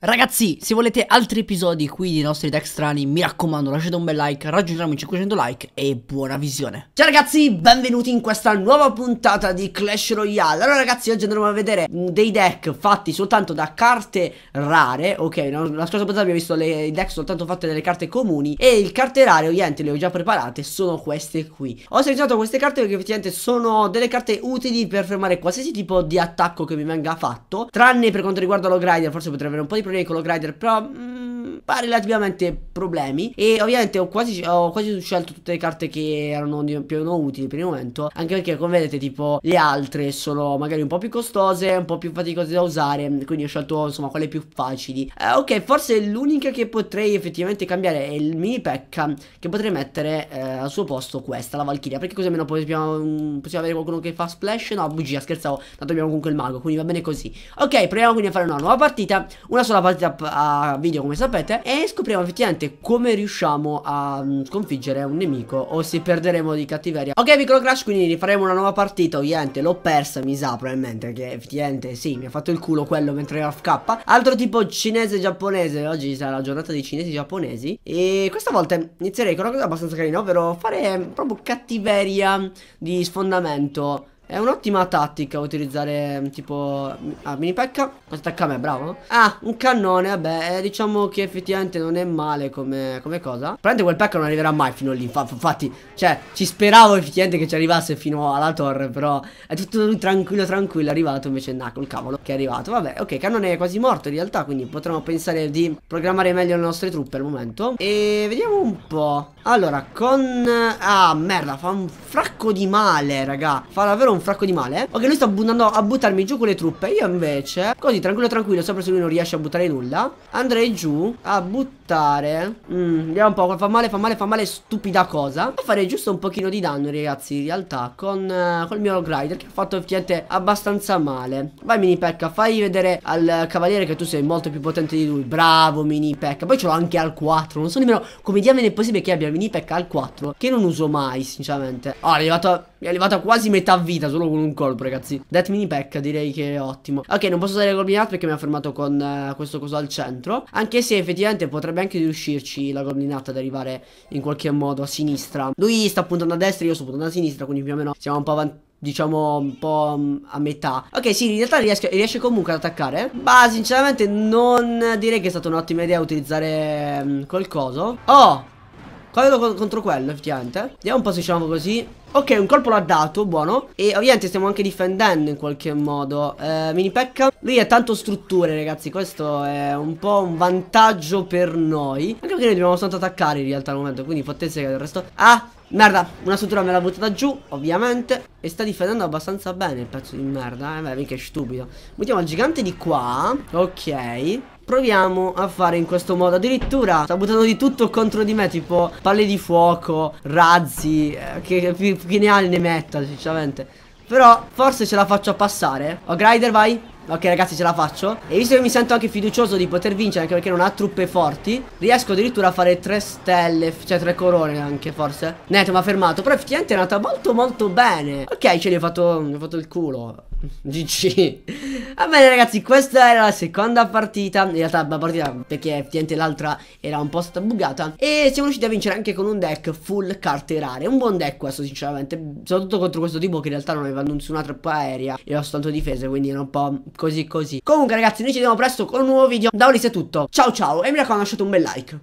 Ragazzi, se volete altri episodi qui di nostri tech strani, mi raccomando lasciate un bel like, raggiungiamo i 500 like e buona visione. Ciao ragazzi, benvenuti in questa nuova puntata di Clash Royale. Allora ragazzi, oggi andremo a vedere mm, dei deck fatti soltanto da carte rare, ok, no, la scorsa puntata abbiamo visto le, i deck soltanto fatti dalle carte comuni e il carte rare, ovviamente le ho già preparate, sono queste qui. Ho selezionato queste carte perché effettivamente sono delle carte utili per fermare qualsiasi tipo di attacco che mi venga fatto, tranne per quanto riguarda lo grinder, forse potrei avere un po' di Pro Recolo Grider Pro relativamente problemi. E ovviamente ho quasi, ho quasi scelto tutte le carte che erano più o meno utili per il momento. Anche perché, come vedete, tipo le altre sono magari un po' più costose, un po' più faticose da usare. Quindi ho scelto insomma quelle più facili. Eh, ok, forse l'unica che potrei effettivamente cambiare è il mini pecca che potrei mettere eh, al suo posto questa, la valchiria Perché così almeno possiamo, mm, possiamo avere qualcuno che fa splash. No, bugia, scherzavo. Tanto abbiamo comunque il mago, quindi va bene così. Ok, proviamo quindi a fare una nuova partita. Una sola partita a video, come sapete e scopriamo effettivamente come riusciamo a mm, sconfiggere un nemico o se perderemo di cattiveria. Ok, piccolo Crash, quindi rifaremo una nuova partita, ovviamente l'ho persa, mi sa probabilmente, che effettivamente sì, mi ha fatto il culo quello mentre era FK. Altro tipo cinese-giapponese, oggi sarà la giornata dei cinesi-giapponesi e questa volta inizierei con una cosa abbastanza carina, ovvero fare proprio cattiveria di sfondamento è un'ottima tattica utilizzare mm, tipo... Ah, mini pecca. Cosa attacca a me, bravo. Ah, un cannone, vabbè. Eh, diciamo che effettivamente non è male come, come cosa. Probabilmente quel pecca non arriverà mai fino lì. Infatti, cioè, ci speravo effettivamente che ci arrivasse fino alla torre, però... È tutto tranquillo, tranquillo. È arrivato invece, nah, col cavolo che è arrivato. Vabbè, ok, cannone è quasi morto in realtà, quindi potremmo pensare di programmare meglio le nostre truppe al momento. E vediamo un po'. Allora, con... Ah, merda, fa un fracco di male, raga. Fa davvero un un fracco di male eh? Ok lui sta andando a buttarmi giù con le truppe Io invece Così tranquillo tranquillo Sopra se lui non riesce a buttare nulla Andrei giù A buttare Mmm Vediamo un po' Fa male fa male fa male Stupida cosa E fare giusto un pochino di danno ragazzi In realtà Con eh, Col mio grider Che ha fatto effettivamente Abbastanza male Vai mini pecca Fai vedere al cavaliere Che tu sei molto più potente di lui Bravo mini pecca Poi ce l'ho anche al 4 Non so nemmeno Come diamine è possibile Che abbia mini pecca al 4 Che non uso mai sinceramente Oh è arrivato mi è arrivata quasi metà vita solo con un colpo, ragazzi. Death mini pack, direi che è ottimo. Ok, non posso usare le goblinate perché mi ha fermato con eh, questo coso al centro. Anche se effettivamente potrebbe anche riuscirci la goblinata ad arrivare in qualche modo a sinistra. Lui sta puntando a destra, io sto puntando a sinistra, quindi più o meno siamo un po' avanti diciamo un po' mm, a metà Ok sì in realtà riesco, riesce comunque ad attaccare Ma sinceramente non direi che è stata un'ottima idea utilizzare um, quel coso Oh quello contro quello, effettivamente. Vediamo un po' se diciamo così. Ok, un colpo l'ha dato, buono. E ovviamente stiamo anche difendendo in qualche modo. Eh, mini pecca. Lui ha tanto strutture, ragazzi. Questo è un po' un vantaggio per noi. Anche perché noi dobbiamo soltanto attaccare in realtà al momento. Quindi fottesse che il resto... Ah, merda. Una struttura me l'ha buttata giù, ovviamente. E sta difendendo abbastanza bene il pezzo di merda. Eh, beh, mica è stupido. Mettiamo il gigante di qua. Ok. Proviamo a fare in questo modo Addirittura sta buttando di tutto contro di me Tipo palle di fuoco, razzi eh, che, che, ne ha ne metta sinceramente Però forse ce la faccio a passare Oh Grider vai Ok ragazzi ce la faccio E visto che mi sento anche fiducioso di poter vincere Anche perché non ha truppe forti Riesco addirittura a fare tre stelle Cioè tre corone anche forse Neto mi ha fermato Però effettivamente è andata molto molto bene Ok ce l'ho fatto, fatto il culo GG Va bene ragazzi, questa era la seconda partita, in realtà la partita perché effettivamente l'altra era un po' stata bugata e siamo riusciti a vincere anche con un deck full carte rare, un buon deck questo sinceramente, soprattutto contro questo tipo che in realtà non aveva nessuna troppa aerea e ho soltanto difese, quindi era un po' così così. Comunque ragazzi, noi ci vediamo presto con un nuovo video, da Ulisse è tutto, ciao ciao e mi raccomando lasciate un bel like.